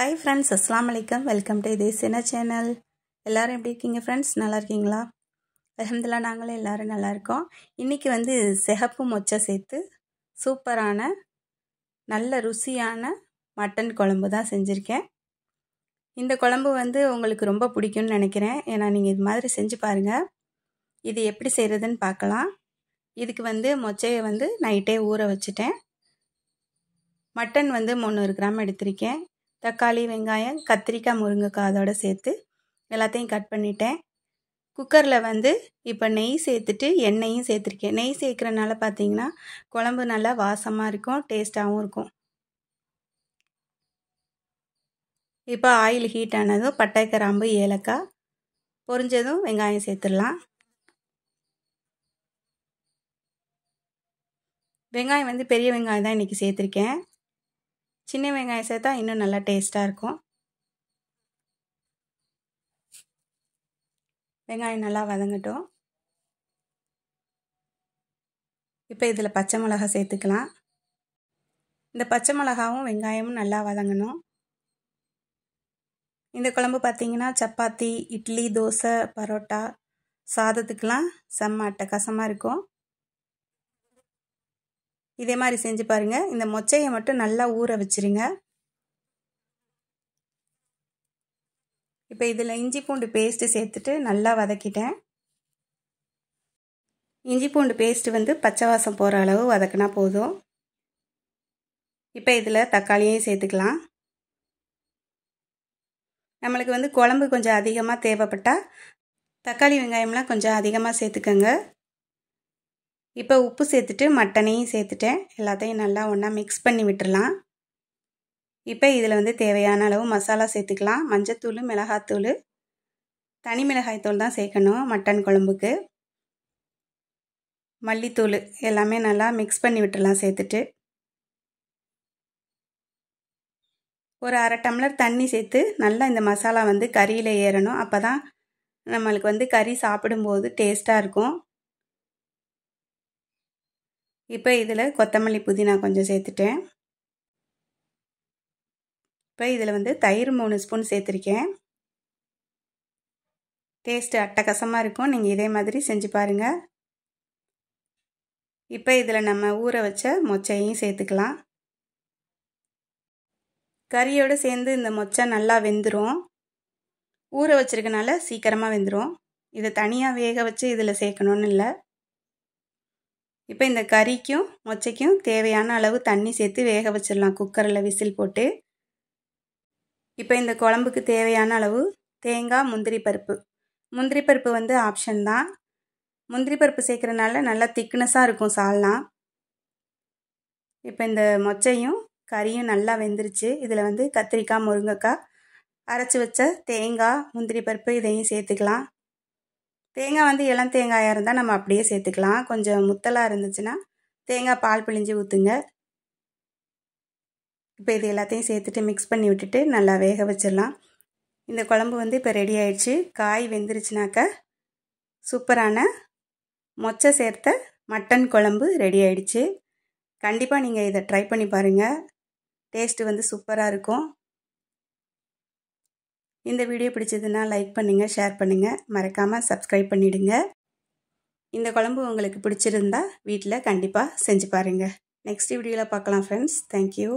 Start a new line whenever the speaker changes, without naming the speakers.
hi friends அஸ்லாம் வலைக்கம் welcome to இதே சின்ன சேனல் எல்லோரும் எப்படி இருக்கீங்க ஃப்ரெண்ட்ஸ் நல்லா இருக்கீங்களா அலமதுல்லா நாங்களும் எல்லோரும் நல்லா இருக்கோம் இன்றைக்கி வந்து சிகப்பு மொச்சை சேர்த்து சூப்பரான நல்ல ருசியான மட்டன் குழம்பு தான் செஞ்சுருக்கேன் இந்த குழம்பு வந்து உங்களுக்கு ரொம்ப பிடிக்கும்னு நினைக்கிறேன் ஏன்னா நீங்கள் இது மாதிரி செஞ்சு பாருங்கள் இது எப்படி செய்கிறதுன்னு பார்க்கலாம் இதுக்கு வந்து மொச்சையை வந்து நைட்டே ஊற வச்சுட்டேன் மட்டன் வந்து முந்நூறு கிராம் எடுத்திருக்கேன் தக்காளி வெங்காயம் கத்திரிக்காய் முருங்கைக்காய் அதோடு சேர்த்து எல்லாத்தையும் கட் பண்ணிட்டேன் குக்கரில் வந்து இப்போ நெய் சேர்த்துட்டு எண்ணெயும் சேர்த்துருக்கேன் நெய் சேர்க்குறனால பார்த்தீங்கன்னா குழம்பு நல்லா வாசமாக இருக்கும் டேஸ்ட்டாகவும் இருக்கும் இப்போ ஆயில் ஹீட் ஆனதும் பட்டை கிராம்பு ஏலக்காய் பொரிஞ்சதும் வெங்காயம் சேர்த்துடலாம் வெங்காயம் வந்து பெரிய வெங்காயம் தான் இன்றைக்கி சேர்த்துருக்கேன் சின்ன வெங்காயம் சேர்த்தா இன்னும் நல்லா டேஸ்ட்டாக இருக்கும் வெங்காயம் நல்லா வதங்கட்டும் இப்போ இதில் பச்சை மிளகா சேர்த்துக்கலாம் இந்த பச்சை மிளகாவும் வெங்காயமும் நல்லா வதங்கணும் இந்த குழம்பு பார்த்திங்கன்னா சப்பாத்தி இட்லி தோசை பரோட்டா சாதத்துக்கெலாம் செம்ம அட்டகாசமாக இருக்கும் இதே மாதிரி செஞ்சு பாருங்கள் இந்த மொச்சையை மட்டும் நல்லா ஊற வச்சுருங்க இப்போ இதில் இஞ்சி பூண்டு பேஸ்ட்டு சேர்த்துட்டு நல்லா வதக்கிட்டேன் இஞ்சி பூண்டு பேஸ்ட்டு வந்து பச்சை வாசம் போகிற அளவு வதக்கினா போதும் இப்போ இதில் தக்காளியும் சேர்த்துக்கலாம் நம்மளுக்கு வந்து குழம்பு கொஞ்சம் அதிகமாக தேவைப்பட்டால் தக்காளி வெங்காயம்லாம் கொஞ்சம் அதிகமாக சேர்த்துக்கோங்க இப்போ உப்பு சேர்த்துட்டு மட்டனையும் சேர்த்துட்டேன் எல்லாத்தையும் நல்லா ஒன்றா மிக்ஸ் பண்ணி விட்டுடலாம் இப்போ இதில் வந்து தேவையான அளவு மசாலா சேர்த்துக்கலாம் மஞ்சத்தூள் மிளகாத்தூள் தனி மிளகாய்த்தூள் தான் சேர்க்கணும் மட்டன் குழம்புக்கு மல்லித்தூள் எல்லாமே நல்லா மிக்ஸ் பண்ணி விட்டுடலாம் சேர்த்துட்டு ஒரு அரை டம்ளர் தண்ணி சேர்த்து நல்லா இந்த மசாலா வந்து கறியில் ஏறணும் அப்போ தான் நம்மளுக்கு வந்து கறி சாப்பிடும்போது டேஸ்ட்டாக இருக்கும் இப்போ இதில் கொத்தமல்லி புதினா கொஞ்சம் சேர்த்துட்டேன் இப்போ இதில் வந்து தயிர் மூணு ஸ்பூன் சேர்த்துருக்கேன் டேஸ்ட்டு அட்டகசமாக இருக்கும் நீங்கள் இதே மாதிரி செஞ்சு பாருங்கள் இப்போ இதில் நம்ம ஊற வச்ச மொச்சையும் சேர்த்துக்கலாம் கறியோடு சேர்ந்து இந்த மொச்சை நல்லா வெந்துடும் ஊற வச்சிருக்கனால சீக்கிரமாக வெந்துடும் இதை தனியாக வேக வச்சு இதில் சேர்க்கணுன்னு இல்லை இப்போ இந்த கறிக்கும் மொச்சைக்கும் தேவையான அளவு தண்ணி சேர்த்து வேக வச்சிடலாம் குக்கரில் விசில் போட்டு இப்போ இந்த குழம்புக்கு தேவையான அளவு தேங்காய் முந்திரி பருப்பு முந்திரி பருப்பு வந்து ஆப்ஷன் தான் முந்திரி பருப்பு சேர்க்குறனால நல்லா திக்னஸாக இருக்கும் சால்னா இப்போ இந்த மொச்சையும் கறியும் நல்லா வெந்துருச்சு இதில் வந்து கத்திரிக்காய் முருங்கைக்காய் அரைச்சி வச்ச தேங்காய் முந்திரி பருப்பு இதையும் சேர்த்துக்கலாம் தேங்காய் வந்து இளம் தேங்காயாக இருந்தால் நம்ம அப்படியே சேர்த்துக்கலாம் கொஞ்சம் முத்தலாக இருந்துச்சுன்னா தேங்காய் பால் பிழிஞ்சு ஊற்றுங்க இப்போ இது எல்லாத்தையும் சேர்த்துட்டு மிக்ஸ் பண்ணி விட்டுட்டு நல்லா வேக வச்சிடலாம் இந்த குழம்பு வந்து இப்போ ரெடி ஆயிடுச்சு காய் வெந்துருச்சுனாக்க சூப்பரான மொச்சை சேர்த்த மட்டன் குழம்பு ரெடி ஆயிடுச்சு கண்டிப்பாக நீங்கள் இதை ட்ரை பண்ணி பாருங்கள் டேஸ்ட்டு வந்து சூப்பராக இருக்கும் இந்த வீடியோ பிடிச்சதுன்னா லைக் பண்ணுங்கள் ஷேர் பண்ணுங்கள் மறக்காமல் சப்ஸ்கிரைப் பண்ணிவிடுங்க இந்த குழம்பு உங்களுக்கு பிடிச்சிருந்தா வீட்டில் கண்டிப்பாக செஞ்சு பாருங்கள் நெக்ஸ்ட் வீடியோவில் பார்க்கலாம் ஃப்ரெண்ட்ஸ் தேங்க்யூ